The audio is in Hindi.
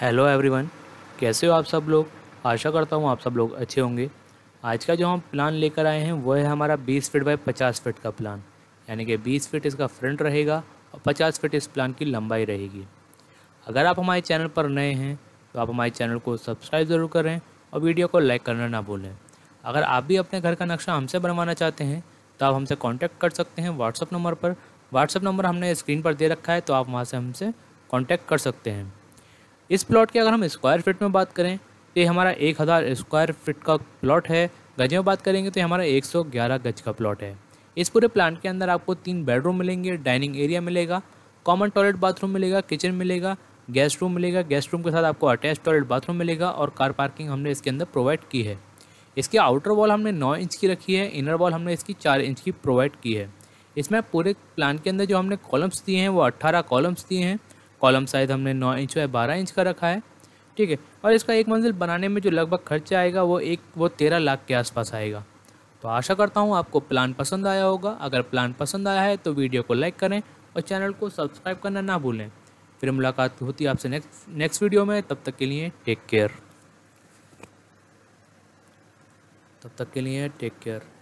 हेलो एवरीवन कैसे हो आप सब लोग आशा करता हूँ आप सब लोग अच्छे होंगे आज का जो हम प्लान लेकर आए हैं वह है हमारा 20 फीट बाय 50 फीट का प्लान यानी कि 20 फीट इसका फ्रंट रहेगा और 50 फीट इस प्लान की लंबाई रहेगी अगर आप हमारे चैनल पर नए हैं तो आप हमारे चैनल को सब्सक्राइब ज़रूर करें और वीडियो को लाइक करना ना भूलें अगर आप भी अपने घर का नक्शा हमसे बनवाना चाहते हैं तो आप हमसे कॉन्टैक्ट कर सकते हैं व्हाट्सअप नंबर पर व्हाट्सअप नंबर हमने स्क्रीन पर दे रखा है तो आप वहाँ से हमसे कॉन्टैक्ट कर सकते हैं इस प्लॉट की अगर हम स्क्वायर फिट में बात करें तो ये हमारा एक हज़ार स्क्वायर फिट का प्लॉट है गज में बात करेंगे तो ये हमारा एक सौ ग्यारह गज का प्लॉट है इस पूरे प्लांट के अंदर आपको तीन बेडरूम मिलेंगे डाइनिंग एरिया मिलेगा कॉमन टॉयलेट बाथरूम मिलेगा किचन मिलेगा गेस्ट रूम मिलेगा गेस्ट रूम के साथ आपको अटैच टॉयलेट बाथरूम मिलेगा और कार पार्किंग हमने इसके अंदर प्रोवाइड की है इसके आउटर वॉल हमने नौ इंच की रखी है इनर वॉल हमने इसकी चार इंच की प्रोवाइड की है इसमें पूरे प्लान के अंदर जो हमने कॉलम्स दिए हैं वो अट्ठारह कॉलम्स दिए हैं कॉलम साइज हमने नौ इंच या बारह इंच का रखा है ठीक है और इसका एक मंजिल बनाने में जो लगभग खर्चा आएगा वो एक वो तेरह लाख के आसपास आएगा तो आशा करता हूँ आपको प्लान पसंद आया होगा अगर प्लान पसंद आया है तो वीडियो को लाइक करें और चैनल को सब्सक्राइब करना ना भूलें फिर मुलाकात होती है आपसे नेक्स्ट नेक्स्ट वीडियो में तब तक के लिए टेक केयर तब तक के लिए टेक केयर